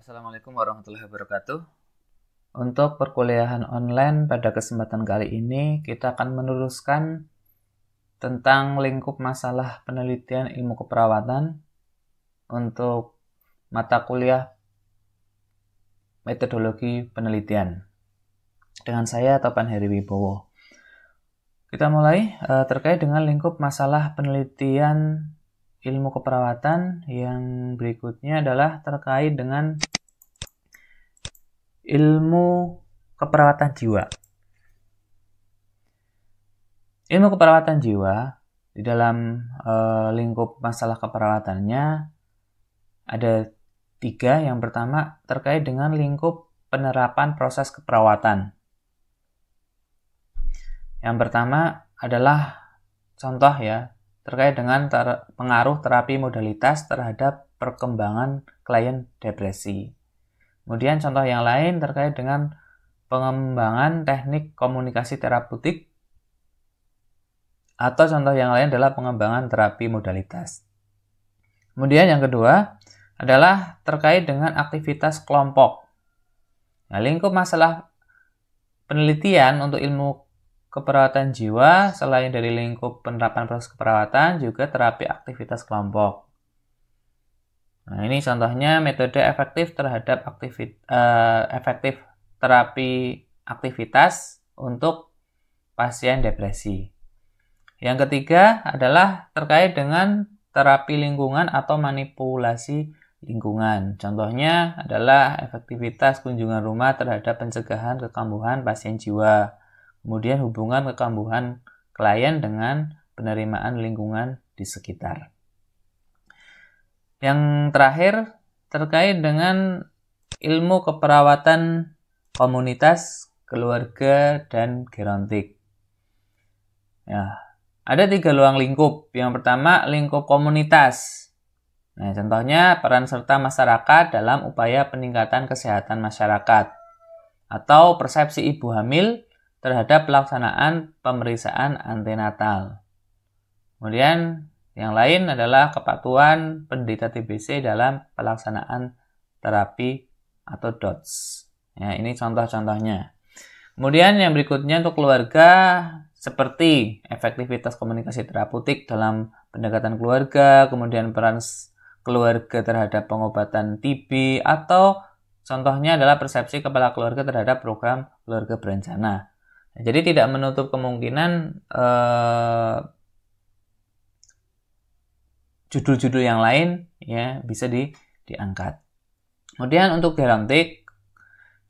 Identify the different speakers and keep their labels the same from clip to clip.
Speaker 1: Assalamualaikum warahmatullahi wabarakatuh. Untuk perkuliahan online pada kesempatan kali ini, kita akan meneruskan tentang lingkup masalah penelitian ilmu keperawatan untuk mata kuliah metodologi penelitian. Dengan saya, Topan Heri Wibowo. Kita mulai eh, terkait dengan lingkup masalah penelitian ilmu keperawatan yang berikutnya adalah terkait dengan ilmu keperawatan jiwa. Ilmu keperawatan jiwa di dalam e, lingkup masalah keperawatannya ada tiga. Yang pertama terkait dengan lingkup penerapan proses keperawatan. Yang pertama adalah contoh ya terkait dengan ter pengaruh terapi modalitas terhadap perkembangan klien depresi. Kemudian contoh yang lain terkait dengan pengembangan teknik komunikasi terapeutik atau contoh yang lain adalah pengembangan terapi modalitas. Kemudian yang kedua adalah terkait dengan aktivitas kelompok. Nah, lingkup masalah penelitian untuk ilmu Keperawatan jiwa, selain dari lingkup penerapan proses keperawatan, juga terapi aktivitas kelompok. Nah, ini contohnya metode efektif terhadap aktivit, uh, efektif terapi aktivitas untuk pasien depresi. Yang ketiga adalah terkait dengan terapi lingkungan atau manipulasi lingkungan. Contohnya adalah efektivitas kunjungan rumah terhadap pencegahan kekambuhan pasien jiwa kemudian hubungan kekambuhan klien dengan penerimaan lingkungan di sekitar. Yang terakhir terkait dengan ilmu keperawatan komunitas, keluarga, dan gerontik. Ya, ada tiga luang lingkup. Yang pertama lingkup komunitas. Nah, contohnya peran serta masyarakat dalam upaya peningkatan kesehatan masyarakat atau persepsi ibu hamil terhadap pelaksanaan pemeriksaan antenatal. Kemudian yang lain adalah kepatuhan pendeta TBC dalam pelaksanaan terapi atau DOTS. Ya, ini contoh-contohnya. Kemudian yang berikutnya untuk keluarga seperti efektivitas komunikasi terapeutik dalam pendekatan keluarga, kemudian peran keluarga terhadap pengobatan TB atau contohnya adalah persepsi kepala keluarga terhadap program keluarga berencana. Jadi tidak menutup kemungkinan judul eh, judul-judul yang lain ya bisa di, diangkat. Kemudian untuk diagramtik,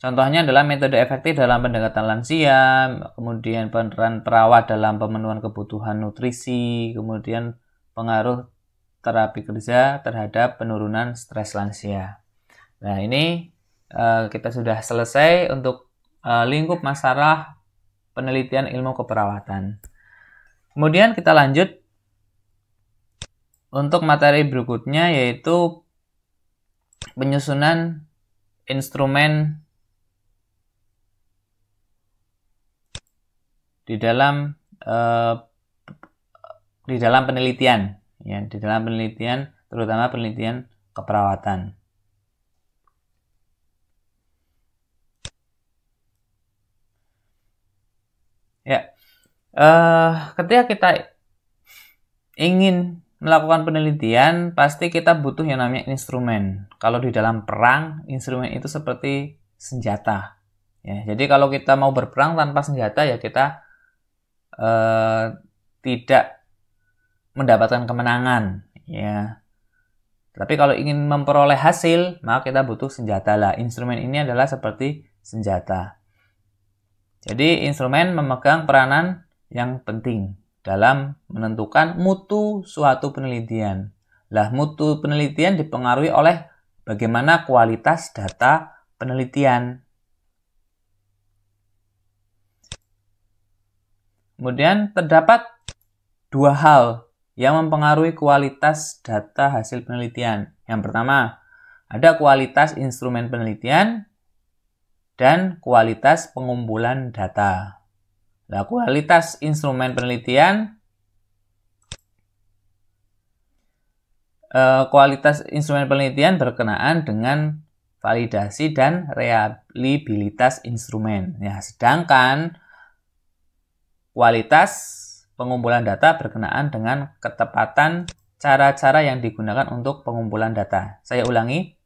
Speaker 1: contohnya adalah metode efektif dalam pendekatan lansia, kemudian peran perawat dalam pemenuhan kebutuhan nutrisi, kemudian pengaruh terapi kerja terhadap penurunan stres lansia. Nah ini uh, kita sudah selesai untuk uh, lingkup masalah penelitian ilmu keperawatan. Kemudian kita lanjut untuk materi berikutnya yaitu penyusunan instrumen di dalam eh, di dalam penelitian ya di dalam penelitian terutama penelitian keperawatan. Ya, uh, ketika kita ingin melakukan penelitian, pasti kita butuh yang namanya instrumen. Kalau di dalam perang, instrumen itu seperti senjata. Ya, jadi kalau kita mau berperang tanpa senjata, ya kita uh, tidak mendapatkan kemenangan. Ya, tapi kalau ingin memperoleh hasil, maka kita butuh senjata lah. Instrumen ini adalah seperti senjata. Jadi instrumen memegang peranan yang penting dalam menentukan mutu suatu penelitian. Lah mutu penelitian dipengaruhi oleh bagaimana kualitas data penelitian. Kemudian terdapat dua hal yang mempengaruhi kualitas data hasil penelitian. Yang pertama, ada kualitas instrumen penelitian dan kualitas pengumpulan data. Nah, kualitas instrumen penelitian eh, kualitas instrumen penelitian berkenaan dengan validasi dan reliabilitas instrumen. Ya, sedangkan kualitas pengumpulan data berkenaan dengan ketepatan cara-cara yang digunakan untuk pengumpulan data. Saya ulangi,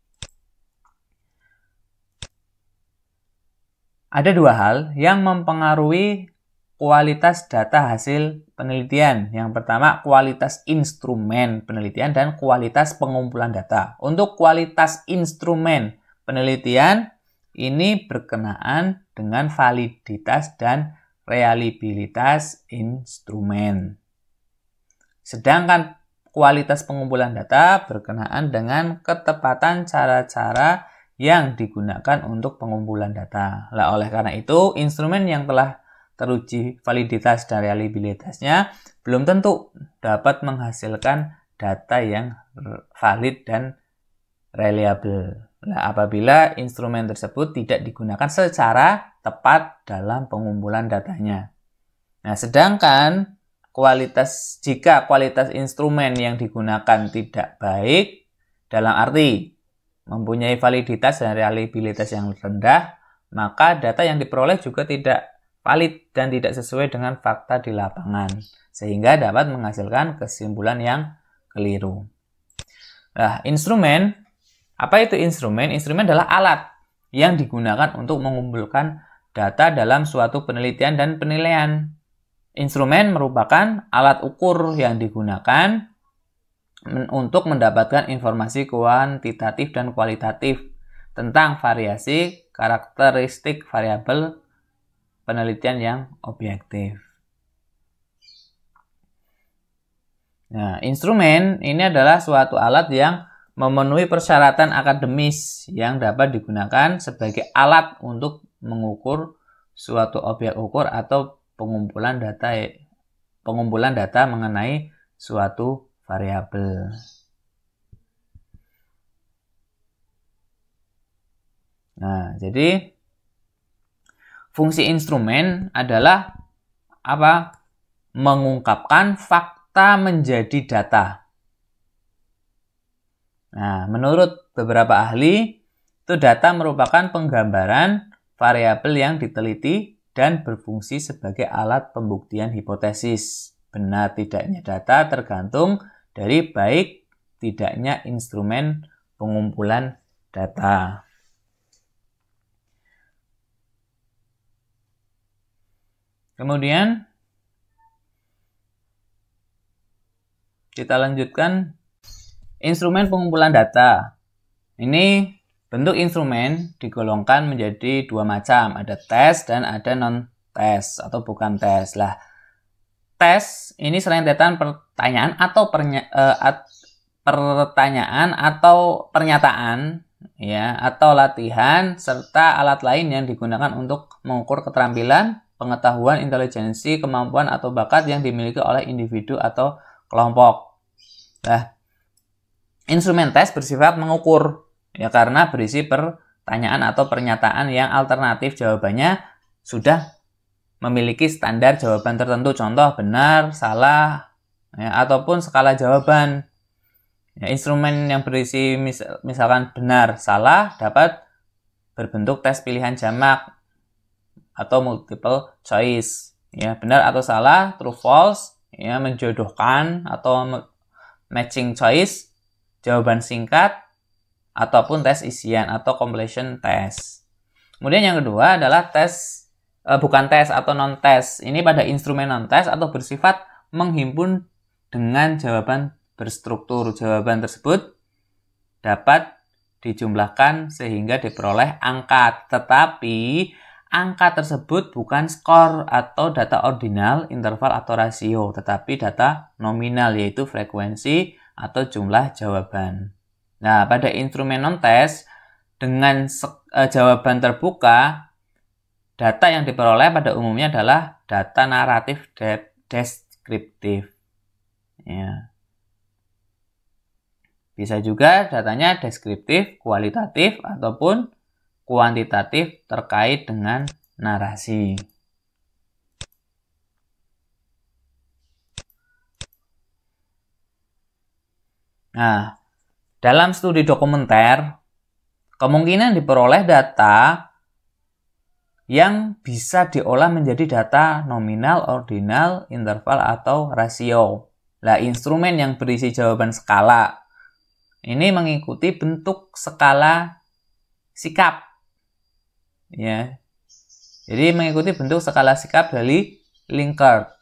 Speaker 1: Ada dua hal yang mempengaruhi kualitas data hasil penelitian. Yang pertama, kualitas instrumen penelitian dan kualitas pengumpulan data. Untuk kualitas instrumen penelitian, ini berkenaan dengan validitas dan reliabilitas instrumen. Sedangkan kualitas pengumpulan data berkenaan dengan ketepatan cara-cara yang digunakan untuk pengumpulan data. Nah, oleh karena itu, instrumen yang telah teruji validitas dan reliabilitasnya belum tentu dapat menghasilkan data yang valid dan reliable. Nah, apabila instrumen tersebut tidak digunakan secara tepat dalam pengumpulan datanya. Nah, sedangkan kualitas jika kualitas instrumen yang digunakan tidak baik dalam arti mempunyai validitas dan reliabilitas yang rendah, maka data yang diperoleh juga tidak valid dan tidak sesuai dengan fakta di lapangan, sehingga dapat menghasilkan kesimpulan yang keliru. Nah, instrumen, apa itu instrumen? Instrumen adalah alat yang digunakan untuk mengumpulkan data dalam suatu penelitian dan penilaian. Instrumen merupakan alat ukur yang digunakan untuk mendapatkan informasi kuantitatif dan kualitatif tentang variasi karakteristik variabel penelitian yang objektif. Nah, instrumen ini adalah suatu alat yang memenuhi persyaratan akademis yang dapat digunakan sebagai alat untuk mengukur suatu objek ukur atau pengumpulan data pengumpulan data mengenai suatu variabel nah jadi fungsi instrumen adalah apa mengungkapkan fakta menjadi data Nah, menurut beberapa ahli, itu data merupakan penggambaran variabel yang diteliti dan berfungsi sebagai alat pembuktian hipotesis. Benar tidaknya data tergantung dari baik tidaknya instrumen pengumpulan data. Kemudian kita lanjutkan instrumen pengumpulan data. Ini bentuk instrumen digolongkan menjadi dua macam, ada tes dan ada non tes atau bukan tes. Lah, tes ini serentetan pertanyaan atau pernya, uh, at, pertanyaan atau pernyataan ya atau latihan serta alat lain yang digunakan untuk mengukur keterampilan, pengetahuan, intelijensi, kemampuan atau bakat yang dimiliki oleh individu atau kelompok. Nah, instrumen tes bersifat mengukur ya karena berisi pertanyaan atau pernyataan yang alternatif jawabannya sudah memiliki standar jawaban tertentu, contoh benar, salah, ya, ataupun skala jawaban. Ya, instrumen yang berisi mis misalkan benar, salah dapat berbentuk tes pilihan jamak atau multiple choice. Ya, benar atau salah, true false, ya menjodohkan atau matching choice, jawaban singkat ataupun tes isian atau completion test. Kemudian yang kedua adalah tes Eh, bukan tes atau non tes. Ini pada instrumen non tes atau bersifat menghimpun dengan jawaban berstruktur. Jawaban tersebut dapat dijumlahkan sehingga diperoleh angka. Tetapi angka tersebut bukan skor atau data ordinal, interval atau rasio, tetapi data nominal yaitu frekuensi atau jumlah jawaban. Nah, pada instrumen non-tes dengan eh, jawaban terbuka Data yang diperoleh pada umumnya adalah data naratif de deskriptif. Ya. Bisa juga datanya deskriptif, kualitatif, ataupun kuantitatif terkait dengan narasi. Nah, dalam studi dokumenter, kemungkinan diperoleh data yang bisa diolah menjadi data nominal, ordinal, interval, atau rasio. Nah, instrumen yang berisi jawaban skala ini mengikuti bentuk skala sikap. Ya. Jadi mengikuti bentuk skala sikap dari linker.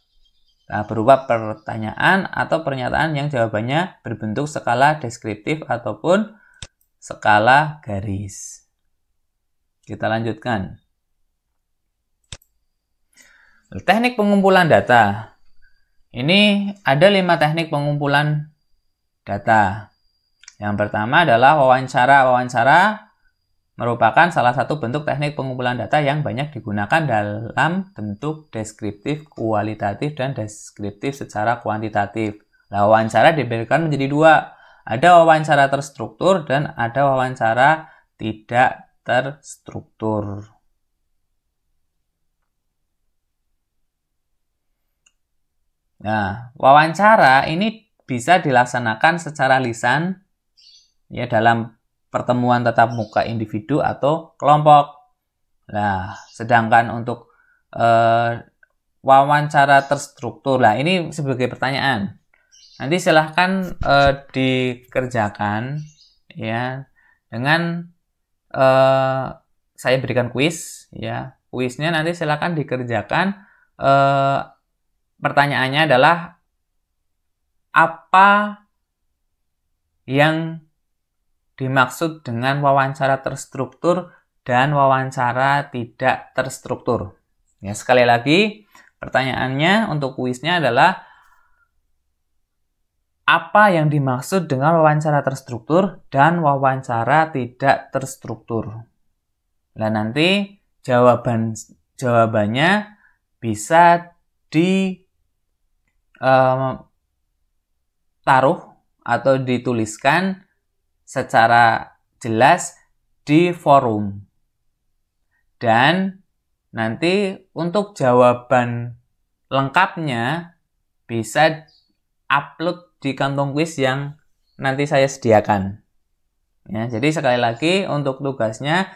Speaker 1: Nah, berupa pertanyaan atau pernyataan yang jawabannya berbentuk skala deskriptif ataupun skala garis. Kita lanjutkan. Teknik pengumpulan data. Ini ada lima teknik pengumpulan data. Yang pertama adalah wawancara. Wawancara merupakan salah satu bentuk teknik pengumpulan data yang banyak digunakan dalam bentuk deskriptif, kualitatif, dan deskriptif secara kuantitatif. Nah, wawancara diberikan menjadi dua. Ada wawancara terstruktur dan ada wawancara tidak terstruktur. Nah, wawancara ini bisa dilaksanakan secara lisan ya dalam pertemuan tatap muka individu atau kelompok. Nah, sedangkan untuk eh, wawancara terstruktur lah ini sebagai pertanyaan. Nanti silahkan eh, dikerjakan ya dengan eh, saya berikan kuis ya. Kuisnya nanti silahkan dikerjakan eh, pertanyaannya adalah apa yang dimaksud dengan wawancara terstruktur dan wawancara tidak terstruktur. Ya, sekali lagi, pertanyaannya untuk kuisnya adalah apa yang dimaksud dengan wawancara terstruktur dan wawancara tidak terstruktur. Nah, nanti jawaban jawabannya bisa di um, taruh atau dituliskan secara jelas di forum. Dan nanti untuk jawaban lengkapnya bisa upload di kantong kuis yang nanti saya sediakan. Ya, jadi sekali lagi untuk tugasnya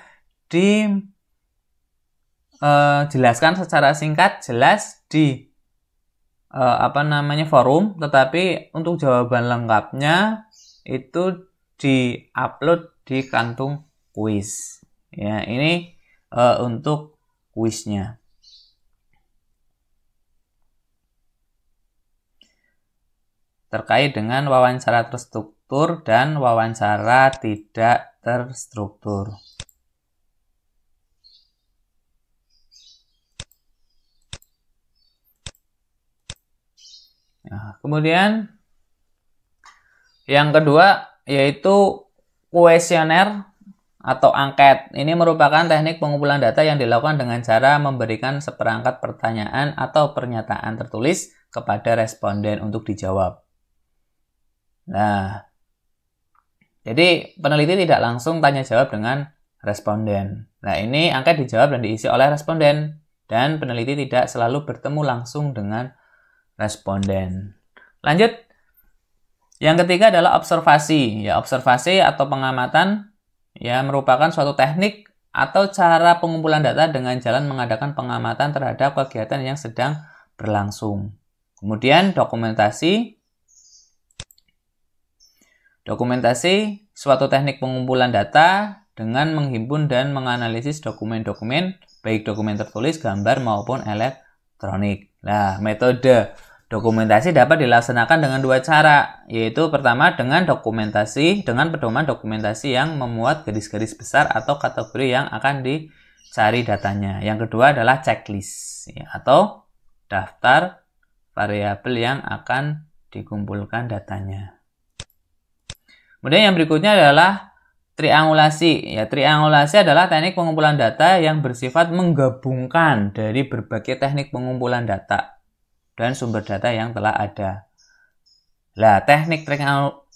Speaker 1: dijelaskan eh, secara singkat, jelas di uh, apa namanya forum, tetapi untuk jawaban lengkapnya itu diupload di kantung kuis. Ya, ini uh, untuk kuisnya. Terkait dengan wawancara terstruktur dan wawancara tidak terstruktur. Nah, kemudian yang kedua yaitu kuesioner atau angket. Ini merupakan teknik pengumpulan data yang dilakukan dengan cara memberikan seperangkat pertanyaan atau pernyataan tertulis kepada responden untuk dijawab. Nah, jadi peneliti tidak langsung tanya jawab dengan responden. Nah, ini angket dijawab dan diisi oleh responden dan peneliti tidak selalu bertemu langsung dengan responden. Lanjut. Yang ketiga adalah observasi. Ya, observasi atau pengamatan ya merupakan suatu teknik atau cara pengumpulan data dengan jalan mengadakan pengamatan terhadap kegiatan yang sedang berlangsung. Kemudian dokumentasi. Dokumentasi suatu teknik pengumpulan data dengan menghimpun dan menganalisis dokumen-dokumen baik dokumen tertulis, gambar maupun elektronik elektronik. Nah, metode dokumentasi dapat dilaksanakan dengan dua cara, yaitu pertama dengan dokumentasi dengan pedoman dokumentasi yang memuat garis-garis besar atau kategori yang akan dicari datanya. Yang kedua adalah checklist ya, atau daftar variabel yang akan dikumpulkan datanya. Kemudian yang berikutnya adalah Triangulasi ya, triangulasi adalah teknik pengumpulan data yang bersifat menggabungkan dari berbagai teknik pengumpulan data dan sumber data yang telah ada. Nah, teknik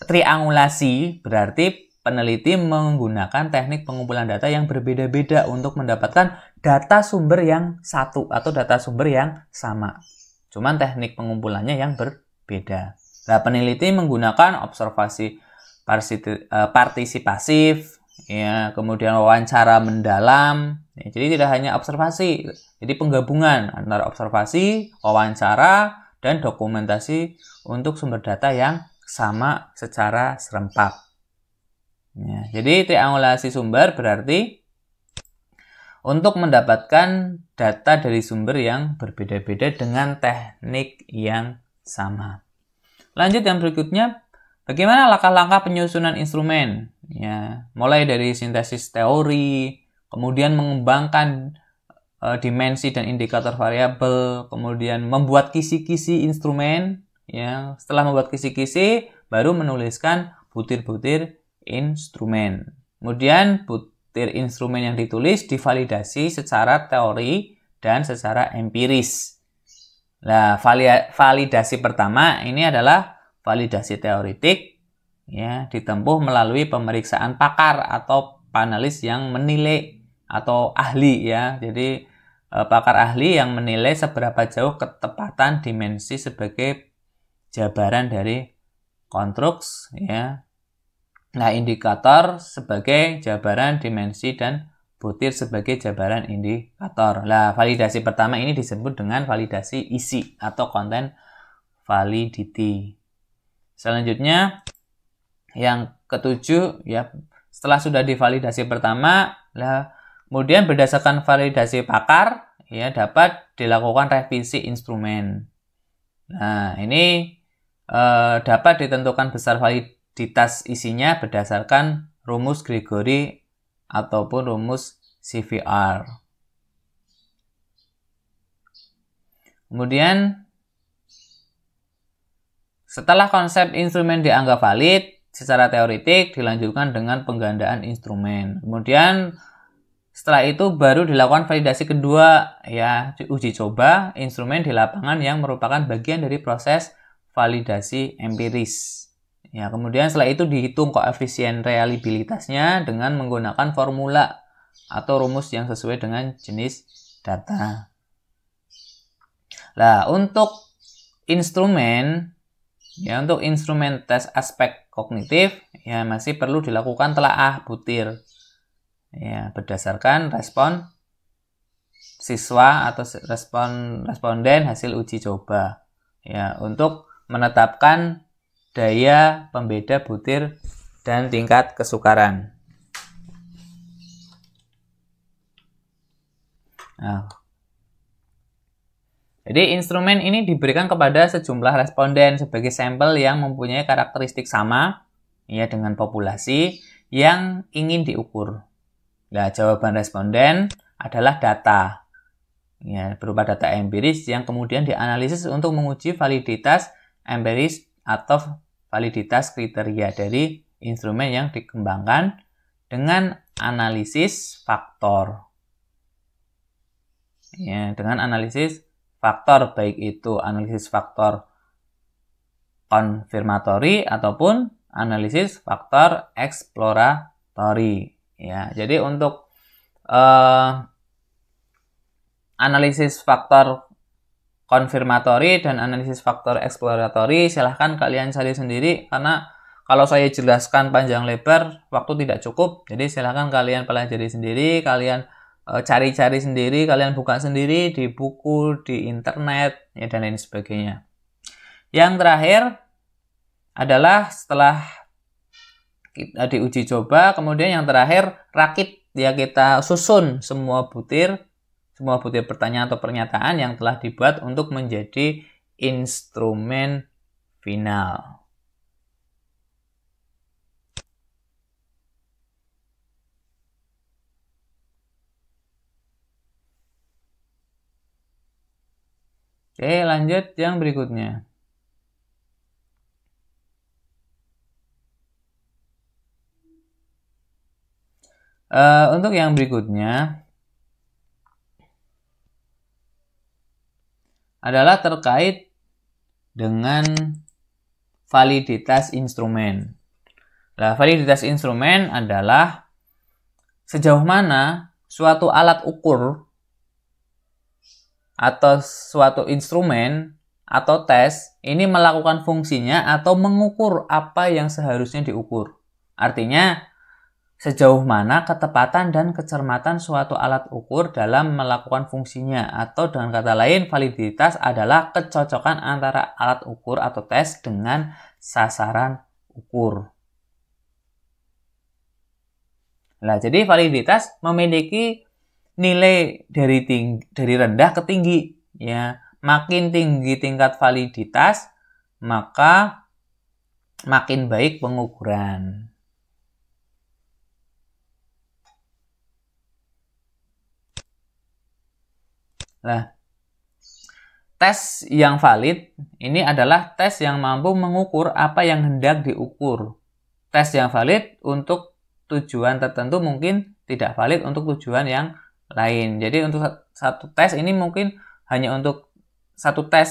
Speaker 1: triangulasi berarti peneliti menggunakan teknik pengumpulan data yang berbeda-beda untuk mendapatkan data sumber yang satu atau data sumber yang sama. Cuman teknik pengumpulannya yang berbeda. Nah, peneliti menggunakan observasi Eh, partisipatif, ya kemudian wawancara mendalam ya, jadi tidak hanya observasi jadi penggabungan antara observasi wawancara dan dokumentasi untuk sumber data yang sama secara serempak ya, jadi triangulasi sumber berarti untuk mendapatkan data dari sumber yang berbeda-beda dengan teknik yang sama lanjut yang berikutnya Bagaimana langkah-langkah penyusunan instrumen? Ya, mulai dari sintesis teori, kemudian mengembangkan e, dimensi dan indikator variabel, kemudian membuat kisi-kisi instrumen. Ya, setelah membuat kisi-kisi, baru menuliskan butir-butir instrumen. Kemudian butir instrumen yang ditulis divalidasi secara teori dan secara empiris. Nah, validasi pertama ini adalah validasi teoritik ya ditempuh melalui pemeriksaan pakar atau panelis yang menilai atau ahli ya. Jadi e, pakar ahli yang menilai seberapa jauh ketepatan dimensi sebagai jabaran dari konstruks ya. Nah, indikator sebagai jabaran dimensi dan butir sebagai jabaran indikator. Lah, validasi pertama ini disebut dengan validasi isi atau konten validity. Selanjutnya yang ketujuh ya setelah sudah divalidasi pertama lah kemudian berdasarkan validasi pakar ya dapat dilakukan revisi instrumen. Nah, ini eh, dapat ditentukan besar validitas isinya berdasarkan rumus Gregory ataupun rumus CVR. Kemudian setelah konsep instrumen dianggap valid, secara teoritik dilanjutkan dengan penggandaan instrumen. Kemudian setelah itu baru dilakukan validasi kedua ya uji coba instrumen di lapangan yang merupakan bagian dari proses validasi empiris. Ya, kemudian setelah itu dihitung koefisien realibilitasnya dengan menggunakan formula atau rumus yang sesuai dengan jenis data. Nah, untuk instrumen Ya, untuk instrumen tes aspek kognitif ya masih perlu dilakukan telaah butir. Ya, berdasarkan respon siswa atau respon responden hasil uji coba. Ya, untuk menetapkan daya pembeda butir dan tingkat kesukaran. Nah, jadi instrumen ini diberikan kepada sejumlah responden sebagai sampel yang mempunyai karakteristik sama ya dengan populasi yang ingin diukur. Nah, jawaban responden adalah data ya berupa data empiris yang kemudian dianalisis untuk menguji validitas empiris atau validitas kriteria dari instrumen yang dikembangkan dengan analisis faktor. Ya, dengan analisis faktor baik itu analisis faktor konfirmatori ataupun analisis faktor eksploratori ya. Jadi untuk uh, analisis faktor konfirmatori dan analisis faktor eksploratori silahkan kalian cari sendiri karena kalau saya jelaskan panjang lebar, waktu tidak cukup. Jadi silahkan kalian pelajari sendiri, kalian Eh, cari-cari sendiri, kalian buka sendiri di buku, di internet, ya, dan lain sebagainya. Yang terakhir adalah setelah kita eh, diuji coba, kemudian yang terakhir rakit ya kita susun semua butir, semua butir pertanyaan atau pernyataan yang telah dibuat untuk menjadi instrumen final. Oke, eh, lanjut yang berikutnya. Uh, untuk yang berikutnya adalah terkait dengan validitas instrumen. Nah, validitas instrumen adalah sejauh mana suatu alat ukur atau suatu instrumen atau tes ini melakukan fungsinya atau mengukur apa yang seharusnya diukur. Artinya, sejauh mana ketepatan dan kecermatan suatu alat ukur dalam melakukan fungsinya atau dengan kata lain validitas adalah kecocokan antara alat ukur atau tes dengan sasaran ukur. Nah, jadi validitas memiliki nilai dari tinggi, dari rendah ke tinggi ya makin tinggi tingkat validitas maka makin baik pengukuran Nah, tes yang valid ini adalah tes yang mampu mengukur apa yang hendak diukur. Tes yang valid untuk tujuan tertentu mungkin tidak valid untuk tujuan yang lain. Jadi untuk satu tes ini mungkin hanya untuk satu tes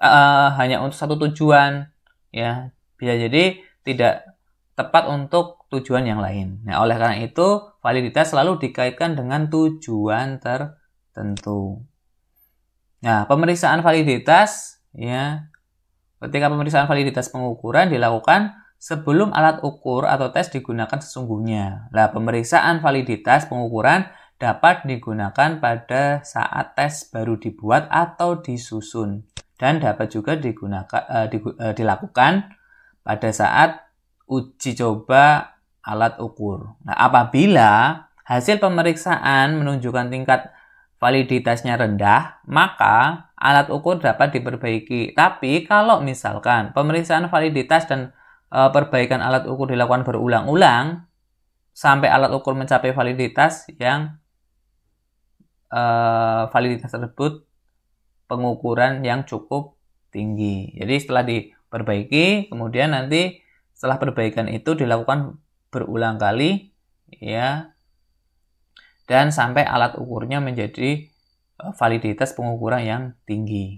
Speaker 1: uh, hanya untuk satu tujuan ya. Bisa jadi tidak tepat untuk tujuan yang lain. Nah, oleh karena itu validitas selalu dikaitkan dengan tujuan tertentu. Nah, pemeriksaan validitas ya ketika pemeriksaan validitas pengukuran dilakukan sebelum alat ukur atau tes digunakan sesungguhnya. Nah, pemeriksaan validitas pengukuran dapat digunakan pada saat tes baru dibuat atau disusun dan dapat juga digunakan uh, eh, di, uh, eh, dilakukan pada saat uji coba alat ukur. Nah, apabila hasil pemeriksaan menunjukkan tingkat validitasnya rendah, maka alat ukur dapat diperbaiki. Tapi kalau misalkan pemeriksaan validitas dan uh, perbaikan alat ukur dilakukan berulang-ulang sampai alat ukur mencapai validitas yang uh, validitas tersebut pengukuran yang cukup tinggi. Jadi setelah diperbaiki, kemudian nanti setelah perbaikan itu dilakukan berulang kali ya. Dan sampai alat ukurnya menjadi eh, validitas pengukuran yang tinggi.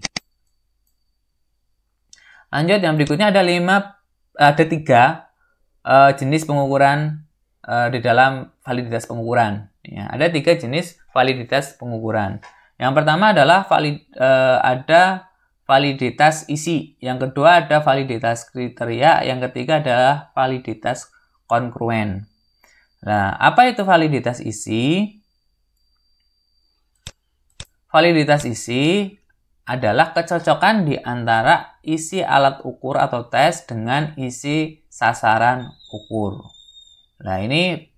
Speaker 1: Lanjut yang berikutnya ada lima ada tiga uh, jenis pengukuran uh, di dalam validitas pengukuran. Ya, ada tiga jenis validitas pengukuran. Yang pertama adalah valid, uh, ada validitas isi, yang kedua ada validitas kriteria, yang ketiga adalah validitas kongruen. Nah, apa itu validitas isi? Validitas isi adalah kecocokan di antara isi alat ukur atau tes dengan isi sasaran ukur. Nah, ini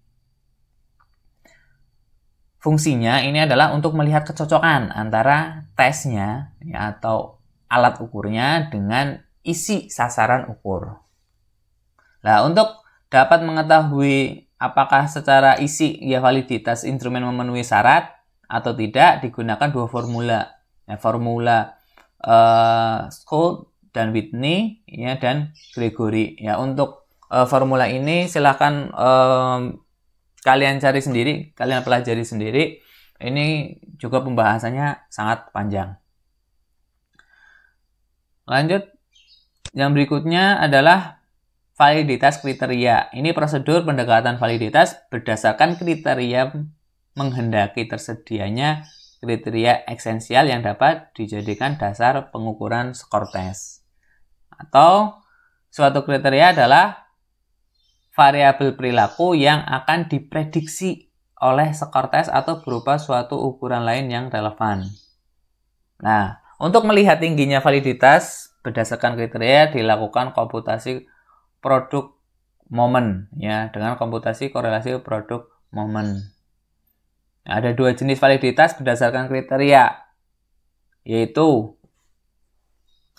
Speaker 1: Fungsinya ini adalah untuk melihat kecocokan antara tesnya ya, atau alat ukurnya dengan isi sasaran ukur. Nah, untuk dapat mengetahui apakah secara isi ya validitas instrumen memenuhi syarat atau tidak digunakan dua formula. Ya, formula uh, eh, Scott dan Whitney ya dan Gregory. Ya, untuk uh, formula ini silakan. uh, kalian cari sendiri, kalian pelajari sendiri. Ini juga pembahasannya sangat panjang. Lanjut, yang berikutnya adalah validitas kriteria. Ini prosedur pendekatan validitas berdasarkan kriteria menghendaki tersedianya kriteria eksensial yang dapat dijadikan dasar pengukuran skor tes. Atau suatu kriteria adalah variabel perilaku yang akan diprediksi oleh skor tes atau berupa suatu ukuran lain yang relevan. Nah, untuk melihat tingginya validitas berdasarkan kriteria dilakukan komputasi produk momen ya dengan komputasi korelasi produk momen. ada dua jenis validitas berdasarkan kriteria yaitu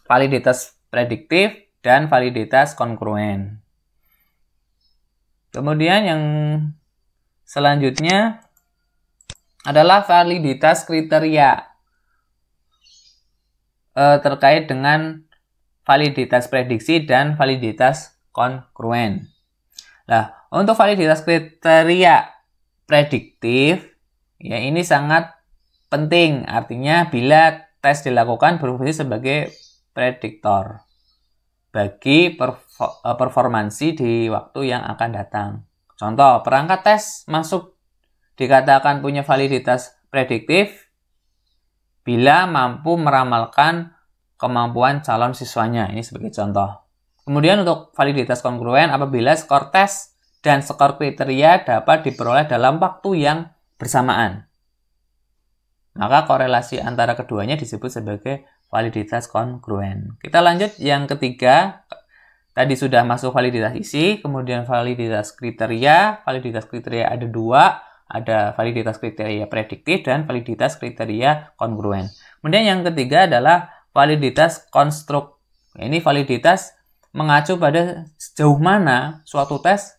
Speaker 1: validitas prediktif dan validitas kongruen. Kemudian yang selanjutnya adalah validitas kriteria e, terkait dengan validitas prediksi dan validitas kongruen. Nah, untuk validitas kriteria prediktif, ya ini sangat penting. Artinya bila tes dilakukan berfungsi sebagai prediktor bagi eh, performansi di waktu yang akan datang. Contoh, perangkat tes masuk dikatakan punya validitas prediktif bila mampu meramalkan kemampuan calon siswanya. Ini sebagai contoh. Kemudian untuk validitas kongruen apabila skor tes dan skor kriteria dapat diperoleh dalam waktu yang bersamaan. Maka korelasi antara keduanya disebut sebagai validitas kongruen. Kita lanjut yang ketiga. Tadi sudah masuk validitas isi, kemudian validitas kriteria. Validitas kriteria ada dua, ada validitas kriteria prediktif dan validitas kriteria kongruen. Kemudian yang ketiga adalah validitas konstruk. Ini validitas mengacu pada sejauh mana suatu tes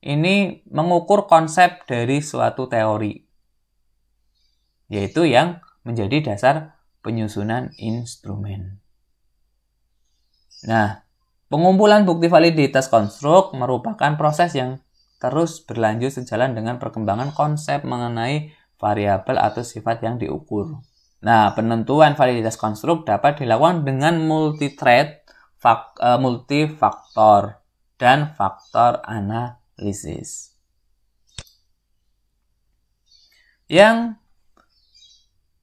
Speaker 1: ini mengukur konsep dari suatu teori, yaitu yang menjadi dasar penyusunan instrumen. Nah, pengumpulan bukti validitas konstruk merupakan proses yang terus berlanjut sejalan dengan perkembangan konsep mengenai variabel atau sifat yang diukur. Nah, penentuan validitas konstruk dapat dilakukan dengan multi-thread, eh, multifaktor, dan faktor analisis. Yang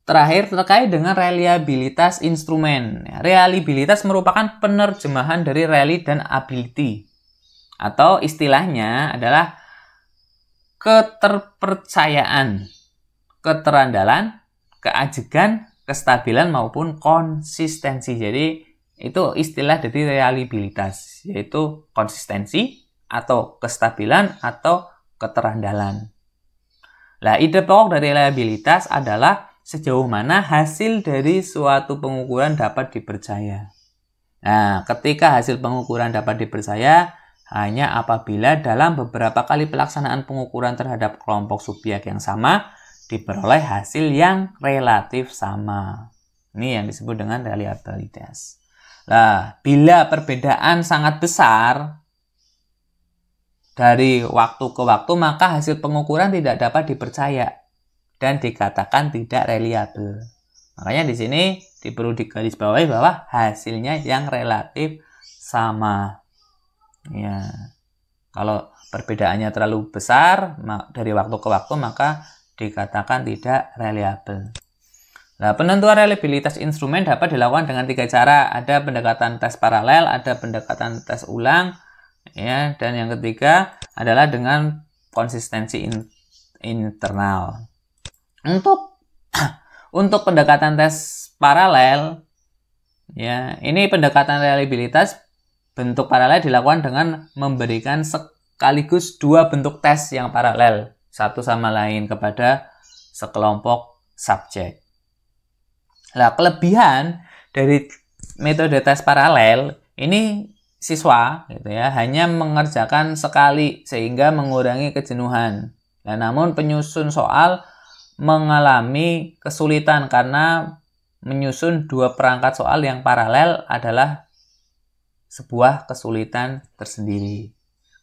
Speaker 1: Terakhir, terkait dengan reliabilitas instrumen. Ya, reliabilitas merupakan penerjemahan dari rally dan ability. Atau istilahnya adalah keterpercayaan, keterandalan, keajegan, kestabilan maupun konsistensi. Jadi itu istilah dari reliabilitas, yaitu konsistensi atau kestabilan atau keterandalan. Nah, ide pokok dari reliabilitas adalah sejauh mana hasil dari suatu pengukuran dapat dipercaya. Nah, ketika hasil pengukuran dapat dipercaya, hanya apabila dalam beberapa kali pelaksanaan pengukuran terhadap kelompok subjek yang sama, diperoleh hasil yang relatif sama. Ini yang disebut dengan reliabilitas. Nah, bila perbedaan sangat besar dari waktu ke waktu, maka hasil pengukuran tidak dapat dipercaya dan dikatakan tidak reliable. Makanya di sini perlu digarisbawahi bahwa hasilnya yang relatif sama. Ya. Kalau perbedaannya terlalu besar dari waktu ke waktu maka dikatakan tidak reliable. Nah, penentuan reliabilitas instrumen dapat dilakukan dengan tiga cara. Ada pendekatan tes paralel, ada pendekatan tes ulang, ya, dan yang ketiga adalah dengan konsistensi in internal. Untuk untuk pendekatan tes paralel ya, ini pendekatan reliabilitas bentuk paralel dilakukan dengan memberikan sekaligus dua bentuk tes yang paralel satu sama lain kepada sekelompok subjek. Nah, kelebihan dari metode tes paralel ini siswa gitu ya hanya mengerjakan sekali sehingga mengurangi kejenuhan. Nah, namun penyusun soal mengalami kesulitan karena menyusun dua perangkat soal yang paralel adalah sebuah kesulitan tersendiri.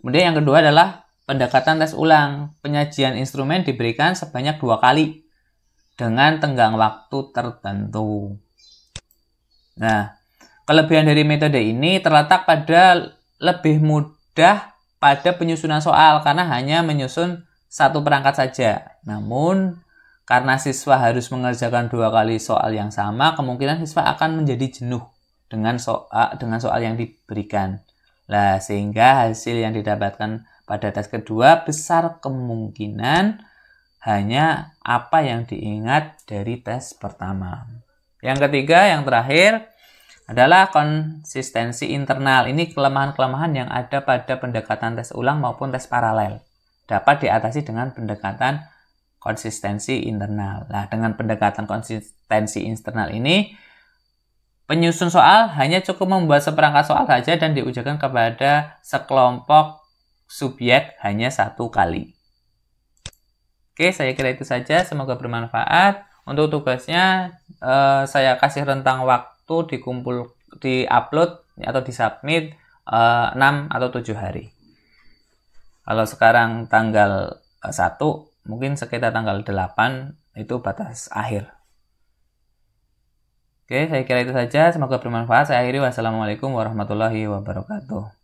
Speaker 1: Kemudian yang kedua adalah pendekatan tes ulang. Penyajian instrumen diberikan sebanyak dua kali dengan tenggang waktu tertentu. Nah, kelebihan dari metode ini terletak pada lebih mudah pada penyusunan soal karena hanya menyusun satu perangkat saja. Namun, karena siswa harus mengerjakan dua kali soal yang sama, kemungkinan siswa akan menjadi jenuh dengan soal dengan soal yang diberikan. Lah, sehingga hasil yang didapatkan pada tes kedua besar kemungkinan hanya apa yang diingat dari tes pertama. Yang ketiga, yang terakhir adalah konsistensi internal. Ini kelemahan-kelemahan yang ada pada pendekatan tes ulang maupun tes paralel. Dapat diatasi dengan pendekatan konsistensi internal. Nah, dengan pendekatan konsistensi internal ini, penyusun soal hanya cukup membuat seperangkat soal saja dan diujakan kepada sekelompok subjek hanya satu kali. Oke, saya kira itu saja. Semoga bermanfaat. Untuk tugasnya, eh, saya kasih rentang waktu dikumpul, di upload atau di-submit eh, 6 atau 7 hari. Kalau sekarang tanggal 1, eh, mungkin sekitar tanggal 8 itu batas akhir. Oke, saya kira itu saja. Semoga bermanfaat. Saya akhiri. Wassalamualaikum warahmatullahi wabarakatuh.